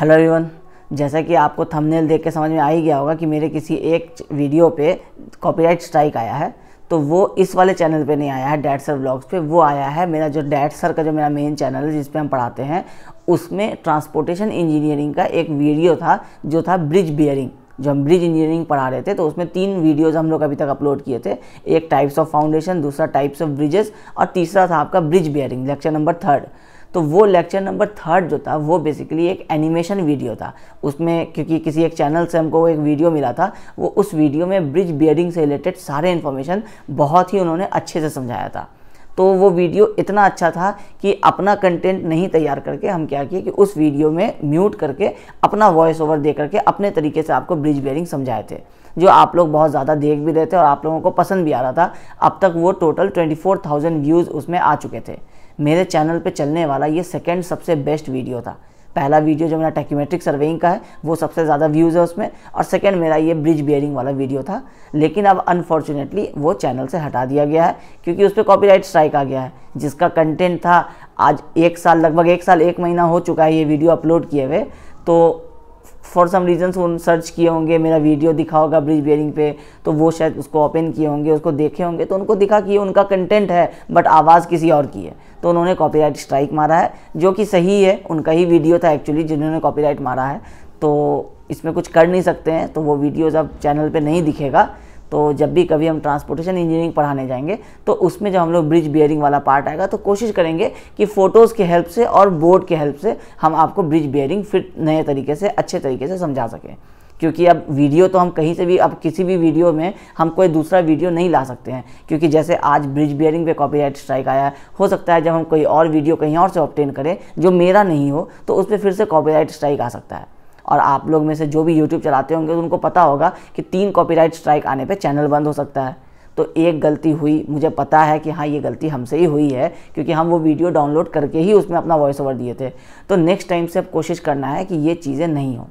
hello everyone जैसा कि आपको थंबनेल देख के समझ में आ ही गया होगा कि मेरे किसी एक वीडियो पे कॉपीराइट स्ट्राइक आया है तो वो इस वाले चैनल पे नहीं आया है डैड सर ब्लॉग्स पे वो आया है मेरा जो डैड सर का जो मेरा मेन चैनल है जिसपे हम पढ़ाते हैं उसमें ट्रांसपोर्टेशन इंजीनियरिंग का एक वीडियो था जो था ब्रिज बियरिंग जो हम ब्रिज इंजीनियरिंग पढ़ा रहे थे तो उसमें तीन वीडियोस हम लोग अभी तक अपलोड किए थे एक टाइप्स ऑफ फाउंडेशन दूसरा टाइप्स ऑफ ब्रिजेस और तीसरा था आपका bridge bearing lecture number third तो वो लेक्चर नंबर थर्ड जो था वो बेसिकली एक एनिमेशन वीडियो था उसमें क्योंकि किसी एक चैनल से हमको एक वीडियो मिला था वो उस वीडियो में ब्रिज बियरिंग से रिलेटेड सारे इन्फॉर्मेशन बहुत ही उन्होंने अच्छे से समझाया था तो वो वीडियो इतना अच्छा था कि अपना कंटेंट नहीं तैयार करके हम क्या किए कि उस वीडियो में म्यूट करके अपना वॉइस ओवर दे करके अपने तरीके से आपको ब्रिज बियरिंग समझाए थे जो आप लोग बहुत ज़्यादा देख भी रहे थे और आप लोगों को पसंद भी आ रहा था अब तक वो टोटल थाउजेंड व्यूज़ उसमें आ चुके थे मेरे चैनल पे चलने वाला ये सेकेंड सबसे बेस्ट वीडियो था पहला वीडियो जो मेरा टेक्यूमेट्रिक सर्वेइंग का है वो सबसे ज़्यादा व्यूज़ है उसमें और सेकेंड मेरा ये ब्रिज बियरिंग वाला वीडियो था लेकिन अब अनफॉर्चुनेटली वो चैनल से हटा दिया गया है क्योंकि उस पर कॉपीराइट स्ट्राइक आ गया है जिसका कंटेंट था आज एक साल लगभग एक साल एक महीना हो चुका है ये वीडियो अपलोड किए हुए तो फॉर सम रीजन उन सर्च किए होंगे मेरा वीडियो दिखा होगा ब्रिज बियरिंग पे तो वो शायद उसको ओपन किए होंगे उसको देखे होंगे तो उनको दिखा कि ये उनका कंटेंट है बट आवाज़ किसी और की है तो उन्होंने कॉपीराइट स्ट्राइक मारा है जो कि सही है उनका ही वीडियो था एक्चुअली जिन्होंने कॉपीराइट मारा है तो इसमें कुछ कर नहीं सकते हैं तो वो वीडियोज़ अब चैनल पर नहीं दिखेगा तो जब भी कभी हम ट्रांसपोर्टेशन इंजीनियरिंग पढ़ाने जाएंगे तो उसमें जब हम लोग ब्रिज बियरिंग वाला पार्ट आएगा तो कोशिश करेंगे कि फ़ोटोज़ के हेल्प से और बोर्ड के हेल्प से हम आपको ब्रिज बियरिंग फिर नए तरीके से अच्छे तरीके से समझा सकें क्योंकि अब वीडियो तो हम कहीं से भी अब किसी भी वीडियो में हम कोई दूसरा वीडियो नहीं ला सकते हैं क्योंकि जैसे आज ब्रिज बियरिंग पे कॉपीराइट स्ट्राइक आया है हो सकता है जब हम कोई और वीडियो कहीं और से ऑप्टेन करें जो मेरा नहीं हो तो उस पर फिर से कॉपीराइट स्ट्राइक आ सकता है और आप लोग में से जो भी यूट्यूब चलाते होंगे तो उनको पता होगा कि तीन कॉपीराइट स्ट्राइक आने पर चैनल बंद हो सकता है तो एक गलती हुई मुझे पता है कि हाँ ये गलती हमसे ही हुई है क्योंकि हम वो वीडियो डाउनलोड करके ही उसमें अपना वॉइस ओवर दिए थे तो नेक्स्ट टाइम से अब कोशिश करना है कि ये चीज़ें नहीं हों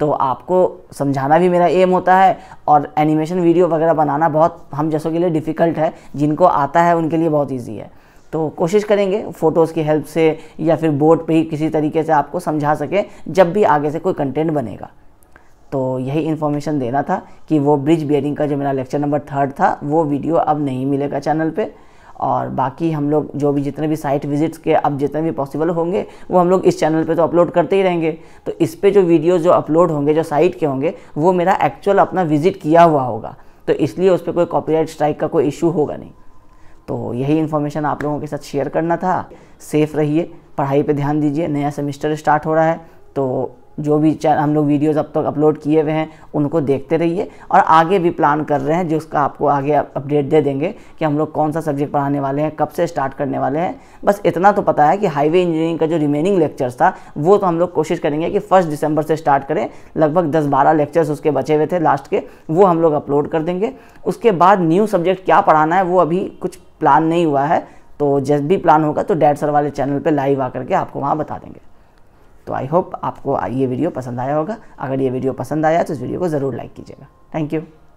तो आपको समझाना भी मेरा एम होता है और एनिमेशन वीडियो वगैरह बनाना बहुत हम जैसों के लिए डिफ़िकल्ट है जिनको आता है उनके लिए बहुत ईजी है तो कोशिश करेंगे फ़ोटोज़ की हेल्प से या फिर बोर्ड पे ही किसी तरीके से आपको समझा सकें जब भी आगे से कोई कंटेंट बनेगा तो यही इन्फॉर्मेशन देना था कि वो ब्रिज बियरिंग का जो मेरा लेक्चर नंबर थर्ड था वो वीडियो अब नहीं मिलेगा चैनल पे और बाकी हम लोग जो भी जितने भी साइट विजिट्स के अब जितने भी पॉसिबल होंगे वो हम लोग इस चैनल पे तो अपलोड करते ही रहेंगे तो इस पर जो वीडियो जो अपलोड होंगे जो साइट के होंगे वो मेरा एक्चुअल अपना विजिट किया हुआ होगा तो इसलिए उस पर कोई कॉपीराइट स्ट्राइक का कोई इशू होगा नहीं तो यही इन्फॉर्मेशन आप लोगों के साथ शेयर करना था सेफ़ रहिए पढ़ाई पे ध्यान दीजिए नया सेमेस्टर स्टार्ट हो रहा है तो जो भी हम लोग वीडियोज़ अब तक अपलोड किए हुए हैं उनको देखते रहिए और आगे भी प्लान कर रहे हैं जिसका आपको आगे अपडेट दे देंगे कि हम लोग कौन सा सब्जेक्ट पढ़ाने वाले हैं कब से स्टार्ट करने वाले हैं बस इतना तो पता है कि हाईवे इंजीनियरिंग का जो रिमेनिंग लेक्चर्स था वो तो हम लोग कोशिश करेंगे कि फर्स्ट दिसंबर से स्टार्ट करें लगभग दस बारह लेक्चर्स उसके बचे हुए थे लास्ट के वो हम लोग अपलोड कर देंगे उसके बाद न्यू सब्जेक्ट क्या पढ़ाना है वो अभी कुछ प्लान नहीं हुआ है तो जब भी प्लान होगा तो डैड सर वाले चैनल पे लाइव आकर के आपको वहाँ बता देंगे तो आई होप आपको ये वीडियो पसंद आया होगा अगर ये वीडियो पसंद आया तो इस वीडियो को ज़रूर लाइक कीजिएगा थैंक यू